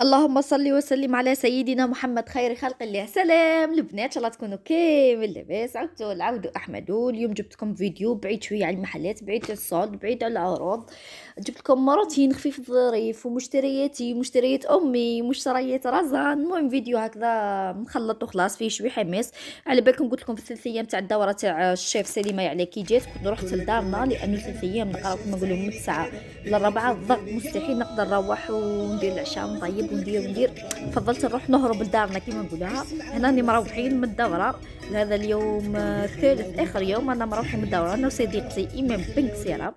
اللهم صل وسلم على سيدنا محمد خير خلق الله سلام البنات ان شاء الله تكونوا كامل لاباس عاودتوا العود احمدوا اليوم جبت لكم فيديو بعيد شويه على المحلات بعيد على الصوت بعيد على العروض جبت لكم مراتين خفيف ظريف ومشترياتي مشتريات امي مشتريات رزان المهم فيديو هكذا مخلط وخلاص فيه شويه حماس على بالكم قلت لكم في الثلاث ايام تاع الدوره تاع الشيف سليمه يعني كي جات كنت رحت لدارنا لانه ثلاث ايام نقراو كما نقولوا من الساعه للربعه الضغط مستحيل نقدر نروح وندير العشاء ونطيب ندير ندير فضلت نروح نهرب لدارنا كيما نقولها هنا مروحين من الدوره هذا اليوم الثالث اخر يوم انا مروحه من الدوره انا وصديقتي ايمان بنك سيرا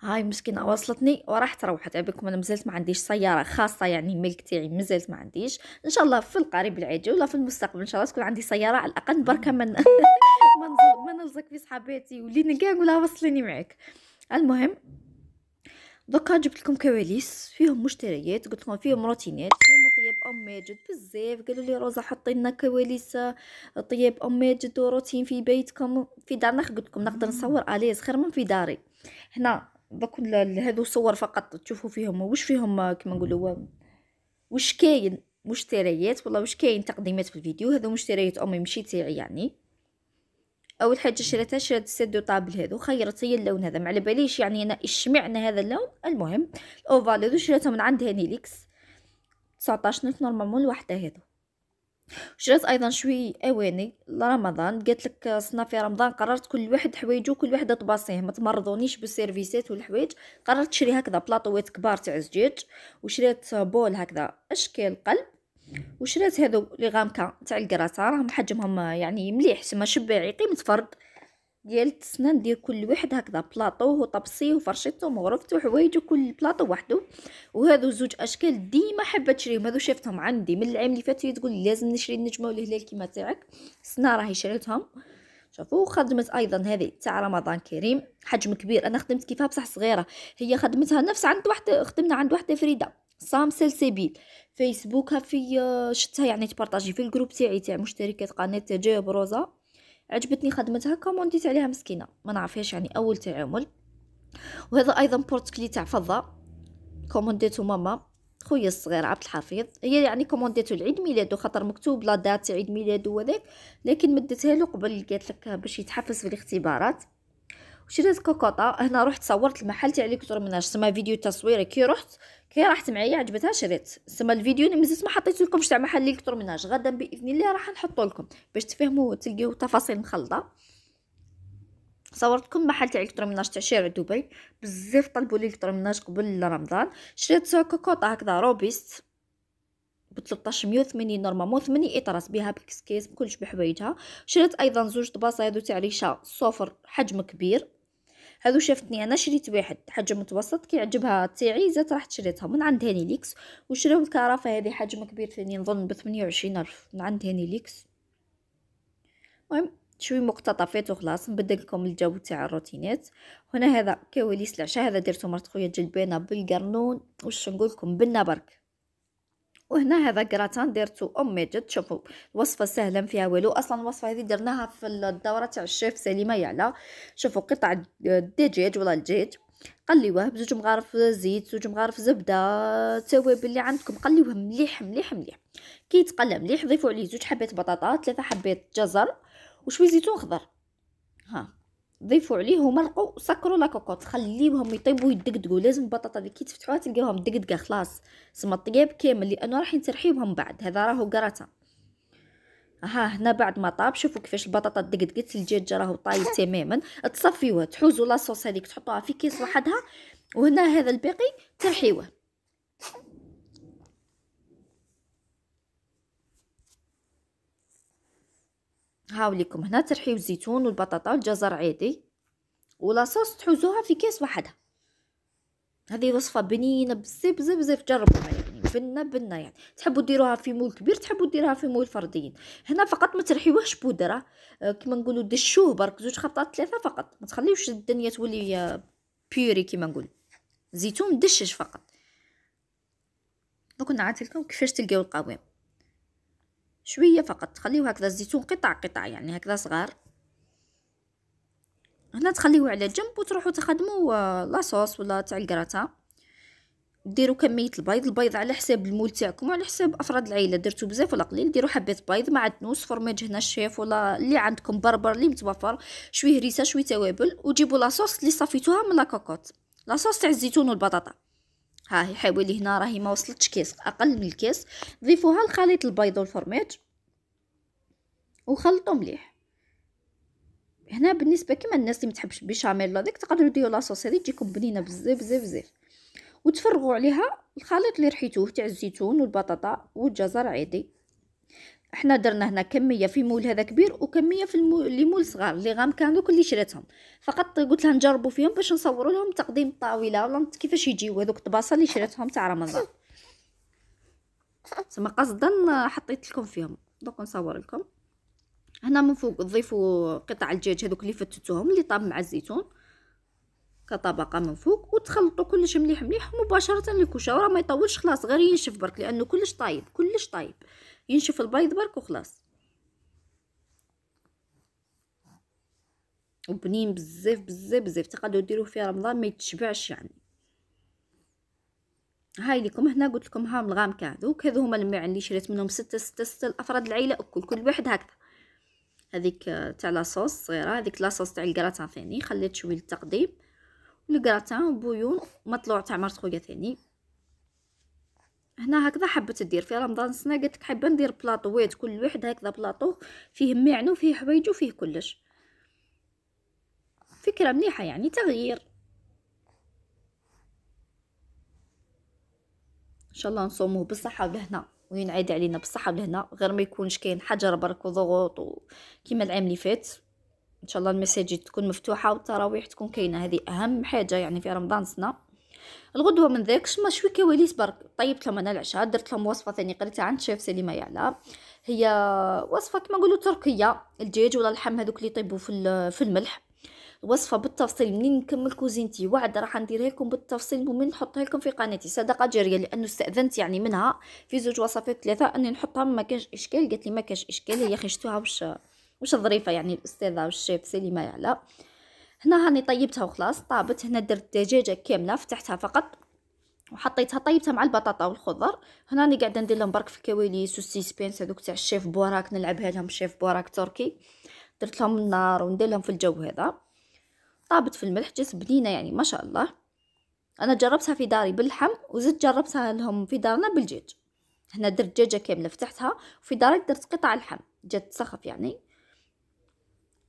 هاي مسكينه وصلتني وراحت روحت يعني بالكم انا مازالت ما عنديش سياره خاصه يعني ملك تاعي مازالت ما عنديش ان شاء الله في القريب العاجل ولا في المستقبل ان شاء الله تكون عندي سياره على الاقل بركه من ما نلزق في صحاباتي ولي نلقاها نقولها وصليني معاك المهم دوكا جبت لكم كواليس فيهم مشتريات قلت لكم فيهم روتينات فيهم طياب ام ماجد بزاف قالوا لي روزا حطي لنا كواليس آه، طياب ام ماجد وروتين في بيتكم في دارنا قلت لكم نقدر آه. نصور اليز خير من في داري هنا دوك هادو صور فقط تشوفوا فيهم واش فيهم آه، كما نقولوا واش كاين مشتريات والله واش كاين تقديمات في الفيديو هادو مشتريات امي مشيتي تاعي يعني اول حاجه شريتها شريت السيت طابل هذو خيرت هي اللون هذا مع على باليش يعني انا اشمعنا هذا اللون المهم الاوفال هذو شريتهم من عند هانيليكس 19 نص نورمالمون الوحده هذو شريت ايضا شوي اواني لرمضان قلت لك صنا في رمضان قررت كل واحد حوايجو كل واحد طباسيه ما تمرضونيش بالسيرفيسات والحوايج قررت شري هكذا بلاطوات كبار تاع زجاج وشريت بول هكذا اشكال قلب وشريت هادو لي غامكا تاع الكراطه راهم حجمهم يعني مليح سما شباعي قيمه فرد ديال السنان ندير كل واحد هكذا بلاطو وطبسيه وفرشيطو ومغرفتو وحوايجو كل بلاطو وحده وهذو زوج اشكال ديما حابه تشريهم هذو شفتهم عندي من العام اللي فات تقول لازم نشري النجمه والهلال كيما تاعك السنه راهي شريتهم شوفوا خدمت ايضا هذه تاع رمضان كريم حجم كبير انا خدمت كيفها بصح صغيره هي خدمتها نفس عند واحده خدمنا عند واحده فريده سام سلسبيل فيسبوكها في آه، شتها يعني تبارطاجي في الجروب تاعي تاع مشتركات قناه تجاوب روزا عجبتني خدمتها كومونديت عليها مسكينه ما نعرفهاش يعني اول تعامل وهذا ايضا بورتكلي تاع فضه كومونديتو ماما خويا الصغير عبد الحفيظ هي يعني كومونديتو العيد ميلادو خاطر مكتوب لا دات عيد ميلادو وذاك لكن مدتها له قبل قالت لك باش يتحفز في الاختبارات وشريت كوكوطه هنا رحت صورت المحل تاع مناش سما فيديو تصويري كي رحت كي راحت معايا عجبتها شريت سما الفيديو اللي مازلت ما حطيت لكمش تاع محل مناش غدا باذن الله راح نحطه لكم باش تفهموا تلقيو تفاصيل مخلطه صورتكم محل تاع الكترومناج تاع شارع دبي بزاف طلبوا لي الكترومناج قبل رمضان شريت كوكوطا هكذا روبيست ب 1380 نورمالمون 8 اطراس بها بكسكيس بكلش بحوايجها شريت ايضا زوج طباص هذو تاع ريشه صفر حجم كبير هذو شافتني انا شريت واحد حجم متوسط كيعجبها تاعي زات راحت شريتها من عند هاني ليكس وشراو الكرافه هذه حجم كبير ثاني نظن ب 28 الف من عند هاني ليكس المهم شوي مقتطفات وخلاص نبدل لكم الجو تاع الروتينات هنا هذا كواليس العشاء هذا درتو مرت خويا جلبانه بالقرنون واش نقول لكم برك وهنا هذا كراتان درتو اوميد شوفوا الوصفه سهله فيها والو اصلا الوصفه هذه درناها في الدوره تاع الشيف سليمه يعلى شوفوا قطع الدجاج ولا الدجاج قليوه بزوج مغارف زيت زوج مغارف زبده التوابل اللي عندكم قليوه مليح مليح مليح كي يتقلى مليح ضيفوا عليه زوج حبات بطاطا ثلاثه حبات جزر وشوي زيتون خضر ها ضيفوا عليه ومرقوا سكروا لا كوكوط خليوهم يطيبوا يدقدقوا لازم البطاطا اللي كي تفتحوها تلقاوهم دقدقه خلاص سما طياب كامل لانه راح ترحيبهم بعد هذا راهو كراتا ها هنا بعد ما طاب شوفوا كيفاش البطاطا دقدقت الدجاج راهو طايب تماما تصفيوها تحوزوا لاصوص هذيك تحطوها في كيس وحدها وهنا هذا الباقي ترحيوه هاوليكم هنا ترحيو الزيتون والبطاطا والجزر عادي ولاصوص تحوزوها في كاس وحدها هذه وصفه بنينه بزاف بزاف بزاف جربوها يعني بنه بنه يعني تحبوا ديروها في مول كبير تحبوا ديروها في مول فرديين هنا فقط ما ترحيوهش بودره آه، كما نقولوا دشوه برك زوج خطات ثلاثه فقط ما تخليوش الدنيا تولي بيوري آه، كما نقول زيتون دشش فقط دوك نعطي لكم كيفاش تلقاو القوام شويه فقط تخليو هكذا الزيتون قطع قطع يعني هكذا صغار هنا تخليوه على جنب وتروحوا تخدموا آه، لاصوص ولا تاع الكراتا ديروا كميه البيض البيض على حساب المول تاعكم وعلى حساب افراد العائله درتو بزاف ولا قليل ديروا حبه بيض مع دنوس فرماج هنا الشيف ولا اللي عندكم بربر اللي متوفر شويه هريسه شويه توابل وجيبوا لاصوص اللي صفيتوها من لاكوكوت لاصوص تاع الزيتون والبطاطا ها هي حيولي هنا راهي ما وصلتش كيس اقل من الكيس ضيفوها لخليط البيض والفرماج وخلطوا مليح هنا بالنسبه كما الناس اللي ما تحبش البيشاميل ديك تقدروا ديروا لاصوص هذه تجيكم بنينه بزاف بزاف بزاف وتفرغوا عليها الخليط اللي رحيتوه تاع الزيتون والبطاطا والجزر عادي احنا درنا هنا كميه في مول هذا كبير وكميه في المول اللي مول صغار اللي غام كانوا اللي شريتهم فقط قلت لها نجربوا فيهم باش نصوروا لهم تقديم الطاوله ولا كيفاش يجيو هذوك الطباصه اللي شريتهم تاع رمضان تما قصدا حطيت لكم فيهم دوك نصور لكم هنا من فوق تضيفوا قطع الدجاج هذوك اللي فتتوهم اللي طاب مع الزيتون كطبقه من فوق وتخلطوا كلش مليح مليح مباشره للكوشه وراه ما يطولش خلاص غير ينشف برك لانه كلش طايب كلش طايب ينشف البيض برك وخلاص وبنين بزاف بزاف بزاف تقدروا ديروا في رمضان ما يتشبعش يعني هاي لكم هنا قلت لكم هام الغام كاعدوك هذو هما الماعن اللي شريت منهم ستة ستة ستة الافراد العيله اكل كل واحد هكذا هذيك آه، تاع لاصوص صغيره هذيك لاصوص تاع الكراتان ثاني خليت شويه للتقديم الكراتان وبويون مطلوع تاع مرت خويا ثاني هنا هكذا حبت دير في رمضان السنه قلت لك حابه ندير بلاطو كل واحد هكذا بلاطو فيه معنو فيه حوايجو وفيه كلش فكره مليحه يعني تغيير ان شاء الله نصوموه بالصحه لهنا وينعاد علينا بالصحه لهنا غير ما يكونش كاين حجر برك وضغوط كيما العام اللي فات ان شاء الله المساجد تكون مفتوحه والتراويح تكون كاينه هذه اهم حاجه يعني في رمضان السنه الغدوه من ذاك شما شوي كواليس برك طيبت لهم انا العشاء درت لهم وصفه ثانيه قريتها عند شيف سليمه يعلى هي وصفه كما نقولوا تركيه الدجاج ولا اللحم هذوك اللي يطيبوا في في الملح وصفه بالتفصيل منين نكمل كوزينتي وعد راح نديرها لكم بالتفصيل ومن نحطها لكم في قناتي صدقه جاريه لانه استاذنت يعني منها في زوج وصفات ثلاثه اني نحطها ما كانش اشكال قالت لي ما كانش اشكال هي خشتوها واش واش ظريفه يعني الاستاذه والشيف سليمه يعلى يعني هنا هاني طيبتها وخلاص طابت هنا درت دجاجه كامله فتحتها فقط وحطيتها طيبتها مع البطاطا والخضر هنا راني قاعده ندير لهم برك في الكواليس والسيسبانس هذوك تاع الشيف بوراك نلعبها لهم الشيف بوراك تركي درت لهم النار وندير لهم في الجو هذا طابت في الملح جات بنينه يعني ما شاء الله انا جربتها في داري باللحم وزدت جربتها لهم في دارنا بالدجاج هنا درت دجاجه كامله فتحتها وفي دارك درت قطع لحم جات تسخف يعني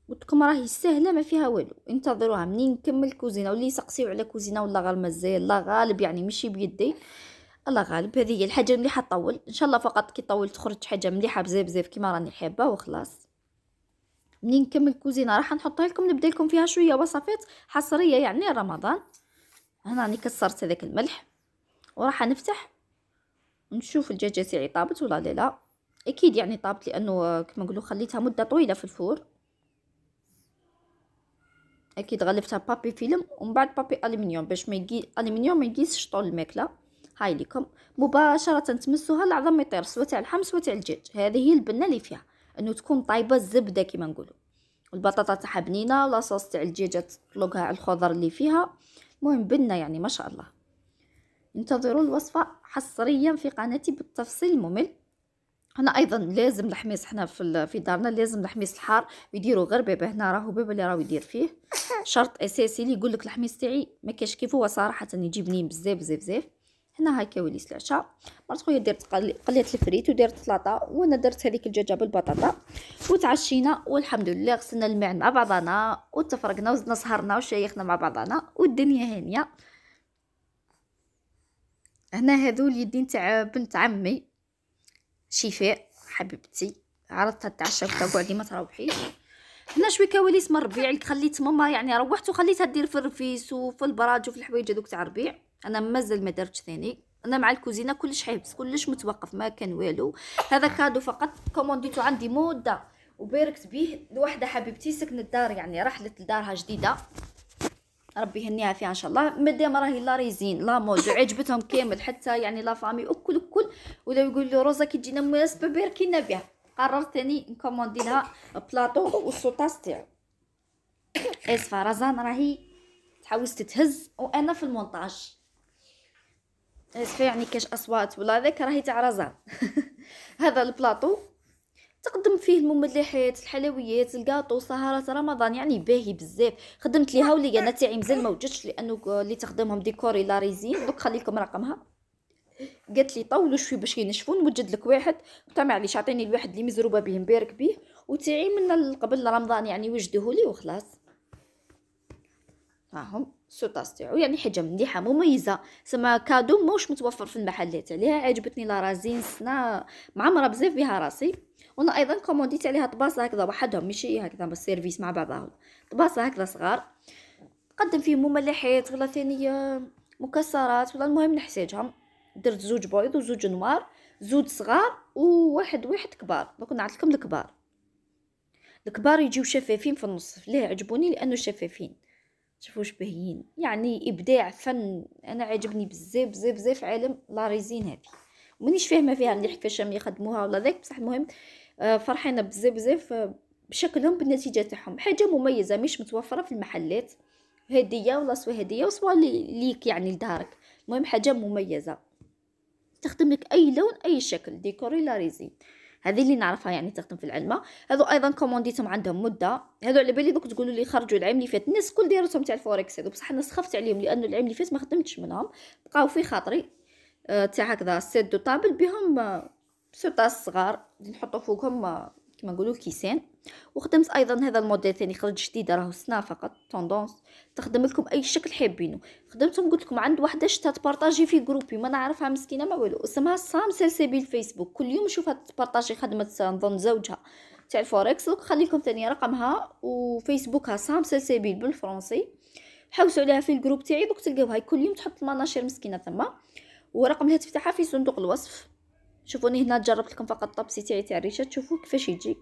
قلت لكم راهي سهله ما فيها والو انتظروها منين نكمل كوزينه واللي يسقسيو على كوزينه والله غير مازال الله غالب يعني ماشي بيدي الله غالب هذه هي الحاجه المليحه تطول ان شاء الله فقط كي طولت تخرج حاجه مليحه بزاف بزاف كيما راني حابه وخلاص منين نكمل كوزينه راح نحطها لكم نبدا لكم فيها شويه وصفات حصريه يعني رمضان هنا راني كسرت هذاك الملح وراح نفتح نشوف الدجاجه تاعي طابت ولا لا اكيد يعني طابت لانه كما نقولوا خليتها مده طويله في الفور اكيد غلفتها بابي فيلم ومن بعد بابي الومنيوم باش ما يجي الومنيوم ما يجيش طول الماكله هاي ليكم مباشره تمسوها العظم يطير سواء تاع اللحم سواء تاع الدجاج هذه هي البنه اللي فيها انه تكون طايبه الزبده كيما نقولوا البطاطا تاعها بنينه لاصوص تاع الدجاج تطلقها على الخضر اللي فيها المهم بنه يعني ما شاء الله انتظروا الوصفه حصريا في قناتي بالتفصيل الممل هنا ايضا لازم الحميص حنا في في دارنا لازم الحميص الحار يديروا غير بابا هنا راهو بابا اللي راهو يدير فيه شرط اساسي اللي يقول لك الحميص تاعي ما كاش كيف هو صراحه يجي بنين بزاف بزاف بزاف هنا هاكا وليس العشاء مرت خويا درت قليت الفريت ودرت سلطه وانا درت هذيك الدجاجه بالبطاطا وتعشينا والحمد لله غسلنا المعن مع بعضنا وتفرقنا وزدنا سهرنا وشيخنا مع بعضنا والدنيا هانيه هنا هذو اليدين تاع بنت عمي شفاء حبيبتي عرضت تتعشى وتقعدي ما تروحيش هنا شوي كواليس من الربيع اللي خليت ماما يعني روحت وخليتها دير في الرفيس وفي البراج وفي الحوايج هذوك تاع الربيع انا مازال ما درتش ثاني انا مع الكوزينه كلش حبس كلش متوقف ما كان والو هذا كادو فقط كومونديتو عندي مده وباركت بيه لوحده حبيبتي سكنت دار يعني رحلت لدارها جديده ربي يهنيها فيها ان شاء الله مدام راهي لا ريزين لا موز عجبتهم كامل حتى يعني لا فامي وكل اكل ولا يقول لي روزا كي تجينا مناسبه باركينا بها قررت ثاني نكوموندي لها بلاطو والسوطاس تاعو اسفه رزان راهي تحوس تتهز وانا في المونتاج اسفه يعني كاش اصوات ولا ذاك راهي تاع رزان هذا البلاطو تقدم فيه المملحات الحلويات الكاطو سهرات رمضان يعني باهي بزاف خدمت ليها واللي انا تاعي مازال ما وجدتش لانه اللي تخدمهم ديكوري لا ريزين دوك خليكم رقمها قالت لي طولوا شوي باش ينشفوا نوجد لك واحد قلت معليش عطيني الواحد اللي مزروبه به مبارك به وتاعي من قبل رمضان يعني وجدوه لي وخلاص هاهم سوطاستيعو يعني حاجه مليحه مميزه سما كادو موش متوفر في المحلات عليها عجبتني لا رازين سنا معمره بزاف بها راسي وانا ايضا كومونديت عليها طباسه هكذا وحدهم ماشي هكذا بالسيرفيس مع بعضهم طباسه هكذا صغار قدم فيهم مملحات ولا ثانيه مكسرات ولا المهم نحتاجهم درت زوج بيض وزوج نوار زوج صغار وواحد واحد كبار دوك نعطيكم الكبار الكبار يجيو شفافين في النص ليه عجبوني لانه شفافين شوفوا باهيين يعني ابداع فن انا عجبني بزاف بزاف بزاف عالم لا ريزين هذه مانيش فاهمه فيها مليح كيفاش يخدموها ولا ذاك بصح المهم آه، فرحانه بزاف بزاف آه، بشكلهم بالنتيجه تاعهم حاجه مميزه مش متوفره في المحلات هديه ولا سوا هديه وسوا ليك يعني لدارك المهم حاجه مميزه تخدم لك اي لون اي شكل ديكوري لا ريزين هذه اللي نعرفها يعني تخدم في العلمه هذو ايضا كومونديتهم عندهم مده هذو على بالي دوك تقولوا لي خرجوا العام اللي فات الناس كل دايرتهم تاع الفوركس هذو بصح انا سخفت عليهم لانه العام اللي فات ما خدمتش منهم بقاو في خاطري آه، تاع هكذا سد طابل بهم آه، سوطا صغار نحطو فوقهم آه، كما نقولوا كيسان وخدمت ايضا هذا الموديل ثاني خرج جديد راهو سنه فقط توندونس تخدم لكم اي شكل حابينه خدمتهم قلت لكم عند وحده شتها تبارطاجي في جروبي ما نعرفها مسكينه ما والو اسمها سام سلسبيل فيسبوك كل يوم نشوفها تبارطاجي خدمه نظن زوجها تاع الفوركس دوك خلي لكم ثاني رقمها وفيسبوكها سام سلسبيل بالفرنسي حوسوا عليها في الجروب تاعي دوك تلقاوها كل يوم تحط المناشير مسكينه تما ورقم الهاتف تاعها في صندوق الوصف شوفوني هنا جربت لكم فقط الطبسي تاعي تاع الريشه تشوفوا كيفاش يجي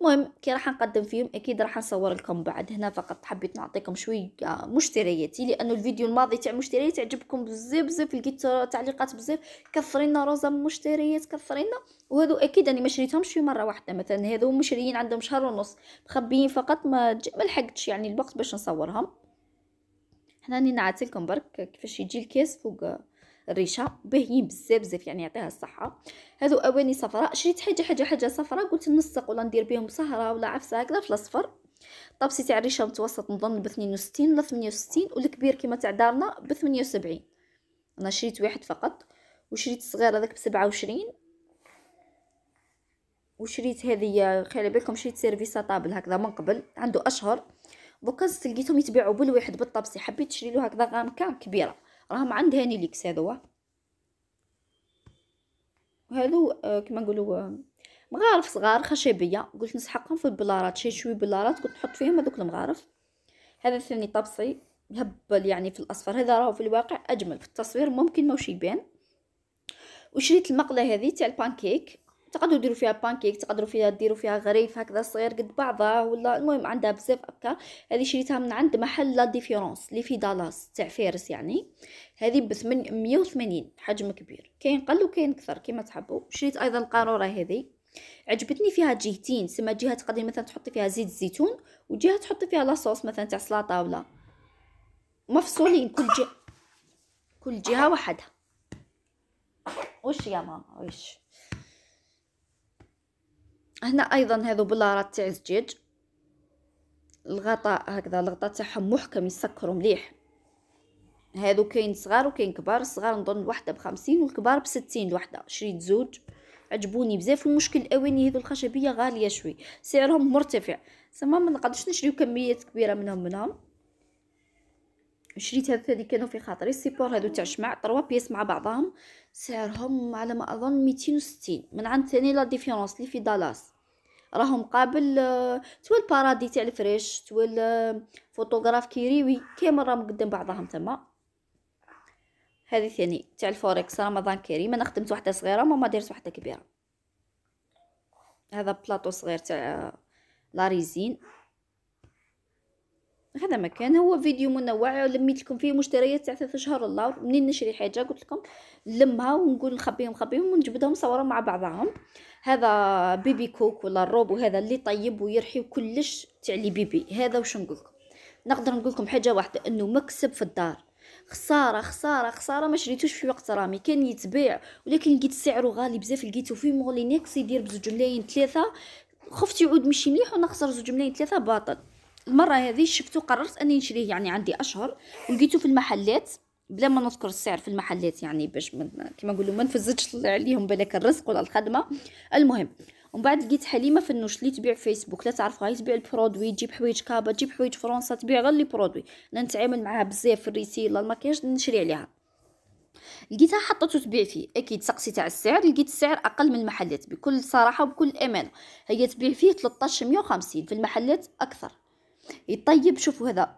المهم كي راح نقدم فيهم اكيد راح نصور لكم بعد هنا فقط حبيت نعطيكم شويه آه، مشترياتي لانه الفيديو الماضي تاع مشتريات عجبكم بزاف بزاف لقيت تعليقات بزاف كثرينا روزا مشتريات كثرينا وهذو اكيد اني ما شريتهمش في مره واحده مثلا هذو مشريين عندهم شهر ونص مخبيين فقط ما ما لحقتش يعني الوقت باش نصورهم هنا راني نعت برك كيفاش يجي الكاس فوق الريشه باهيين بزاف بزاف يعني يعطيها الصحه هادو اواني صفراء شريت حاجه حاجه حاجه صفراء قلت نسق ولا ندير بهم سهره ولا عفسه هكذا في الاصفر طبسي تاع الريشه متوسط نظن ب 62 ولا 68 والكبير كيما تاع دارنا ب 78 انا شريت واحد فقط وشريت الصغير هذاك ب 27 وشريت هذه خلي بالكم شريت سيرفيسا طابل هكذا من قبل عنده اشهر دوكا لقيتهم يتباعوا بالواحد بالطبسي حبيت نشري له هكذا غامكه كبيره راهم عند هاني ليكس هذوا وهذو آه، كما نقولوا آه، مغارف صغار خشبيه قلت نسحقهم في البلارات شي شوي بلارات قلت نحط فيهم هذوك المغارف هذا ثاني طبسي هبل يعني في الاصفر هذا راهو في الواقع اجمل في التصوير ممكن ماوش يبان وشريت المقله هذه تاع البانكيك تقدروا ديروا فيها بانكيك تقدروا فيها ديروا فيها غريف هكذا صغير قد بعضه ولا المهم عندها بزاف افكار هذه شريتها من عند محل لا ديفيرونس اللي في دالاس تاع فارس يعني هذه ب 180 حجم كبير كاين قل وكاين اكثر كيما تحبوا شريت ايضا القاروره هذه عجبتني فيها جهتين سما جهه تقدري مثلا تحطي فيها زيت الزيتون وجهه تحطي فيها لاصوص مثلا تاع سلطه ولا مفصولين كل جهه كل جهه وحدها وش يا ماما وش هنا ايضا هذو بلارات تاع زجاج الغطاء هكذا الغطاء تاعهم محكم يسكروا مليح هادو كاين صغار وكاين كبار الصغار نظن الوحده بخمسين والكبار بستين الوحده شريت زوج عجبوني بزاف المشكل الاواني هذو الخشبيه غاليه شوي سعرهم مرتفع سما ما نقدرش نشريو كميات كبيره منهم منهم شريت هذو هذي كانوا في خاطري السيبور هذو تاع شمع تروا بيس مع بعضهم سعرهم على ما اظن ميتين وستين من عند ثاني لا ديفيرونس لي في دالاس راهم قابل آه، توا البارادي تاع الفريش توا الفوتوغراف آه، كيريوي كامل راهم قدام بعضهم تما هذه ثاني تاع الفوركس رمضان كريم انا خدمت وحده صغيره ماما دارت وحده كبيره هذا بلاطو صغير تاع آه، لاريزين هذا مكان هو فيديو منوع لميت لكم فيه مشتريات تاع ثلاث شهور الله منين نشري حاجه قلت لكم نلمها ونقول نخبيهم نخبيهم ونجبدهم نصورهم مع بعضهم هذا بيبي كوك ولا الروب وهذا اللي طيب ويرحي وكلش تاع لي بيبي هذا واش نقول لكم نقدر نقول لكم حاجه واحده انه مكسب في الدار خساره خساره خساره ما شريتوش في وقت رامي كان يتباع ولكن لقيت سعره غالي بزاف لقيته في مولينيكس يدير بزوج ملايين ثلاثه خفت يعود مشي مليح ونخسر زوج ملايين ثلاثه باطل المره هذه شفتو قررت اني نشريه يعني عندي اشهر ولقيته في المحلات بلا ما نذكر السعر في المحلات يعني باش كيما نقولوا ما نفزتش عليهم بالك الرزق ولا الخدمه المهم ومن بعد لقيت حليمه في النوش اللي تبيع فيسبوك لا تعرفها هي تبيع البرودوي تجيب حوايج كابا تجيب حوايج فرنسا تبيع غير لي برودوي انا نتعامل معاها بزاف في الريسيل الماكياج نشري عليها لقيتها حطت تبيع فيه اكيد سقسي تاع السعر لقيت السعر اقل من المحلات بكل صراحه وبكل امانه هي تبيع فيه 1350 في المحلات اكثر يطيب شوفوا هذا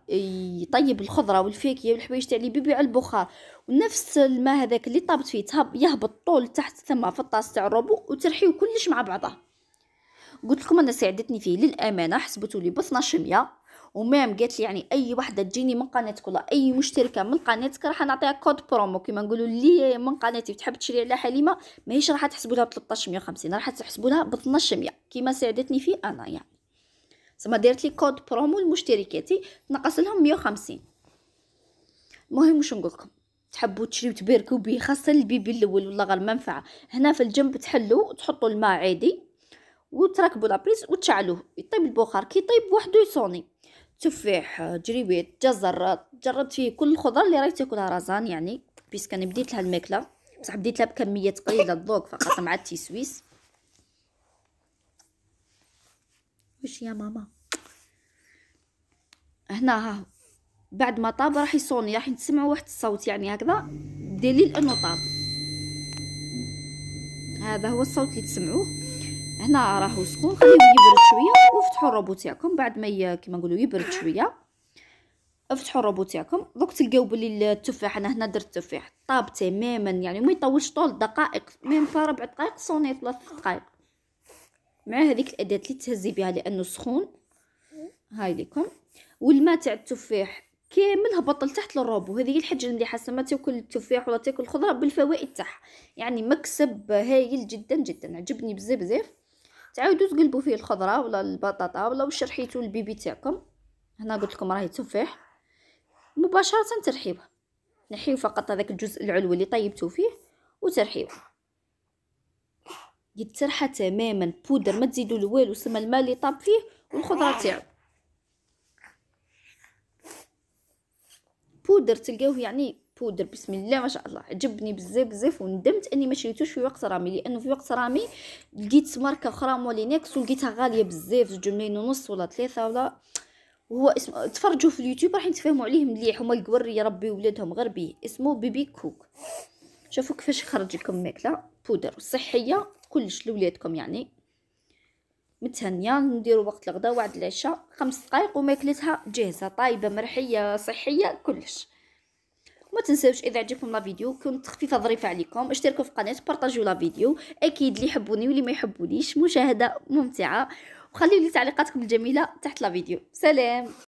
يطيب الخضره والفاكهه والحوايج تاع اللي بيبيعوا البخار ونفس الماء هذاك اللي طابت فيه تهب يهبط طول تحت ثم في الطاس تاع الروبو وترحيو كلش مع بعضه قلت لكم انا ساعدتني فيه للامانه حسبتوا لي ب 1200 ومام قالت لي يعني اي وحده تجيني من قناتك ولا اي مشتركه من قناتك راح نعطيها كود برومو كيما نقولوا لي من قناتي تحب تشري على حليمه ماهيش راح تحسبوا لها ب 1350 راح تحسبوا لها ب 1200 كيما ساعدتني فيه انا يعني زعما دارت لي كود برومو لمشتركاتي نقص لهم 150 المهم واش نقول لكم تحبوا تشريو تباركوا بيه خاصه البيبي الاول والله غير المنفعه هنا في الجنب تحلو وتحطوا الماء عادي وتركبوا لابريس وتشعلوه يطيب البخار كي يطيب وحده يصوني تفاح جريبيت جزر جربت فيه كل الخضر اللي راهي تاكلها رزان يعني بيسك انا بديت لها الماكله بصح بديت لها بكميه قليله دوك فقط مع التيسويس بحبش يا ماما هنا ها بعد ما طاب راح يصوني راح تسمعوا واحد الصوت يعني هكذا دليل انه طاب هذا هو الصوت اللي تسمعوه هنا راهو سخون خليوه يبرد شويه وفتحوا الروبو تاعكم بعد ما كيما نقولوا يبرد شويه افتحوا الروبو تاعكم دوك تلقاو بلي التفاح انا هنا درت تفاح طاب تماما يعني ما يطولش طول دقائق ميم ربع دقائق صونيت ثلاث دقائق مع هذيك الأداة اللي تهزي بها لأنه سخون هاي لكم والماء تاع التفاح كامل هبط لتحت هذه هي الحجه المليحه ما تاكل التفاح ولا تاكل الخضره بالفوائد تاعها يعني مكسب هايل جدا جدا عجبني بزاف بزاف تعاودوا تقلبوا فيه الخضره ولا البطاطا ولا واش رحيتوا للبيبي تاعكم هنا قلت لكم راهي تفاح مباشره ترحيبه نحيو فقط هذاك الجزء العلوي اللي طيبتو فيه وترحيبه يتسرحى تماما بودر ما تزيدوا له والو سما الماء اللي طاب فيه والخضره تاعو بودر تلقاوه يعني بودر بسم الله ما شاء الله عجبني بزاف بزاف وندمت اني ما شريتوش في وقت رامي لانه في وقت رامي لقيت ماركه اخرى مولينكس ولقيتها غاليه بزاف زوج ملايين ونص ولا ثلاثه ولا هو اسم تفرجوا في اليوتيوب راح تفهموا عليه مليح هما القوري يربي ولادهم غربي اسمه بيبي كوك شوفوا كيفاش خرج لكم ماكله بودر صحيه كلش لولادكم يعني متهنيه نديرو وقت الغدا وعد العشاء خمس دقائق وماكلتها جاهزه طايبه مرحيه صحيه كلش ما تنساوش اذا عجبكم لا فيديو كنت خفيفه ظريفه عليكم اشتركوا في القناه بارطاجيو لا فيديو اكيد اللي يحبوني واللي ما يحبونيش مشاهده ممتعه وخليوا لي تعليقاتكم الجميله تحت لا فيديو سلام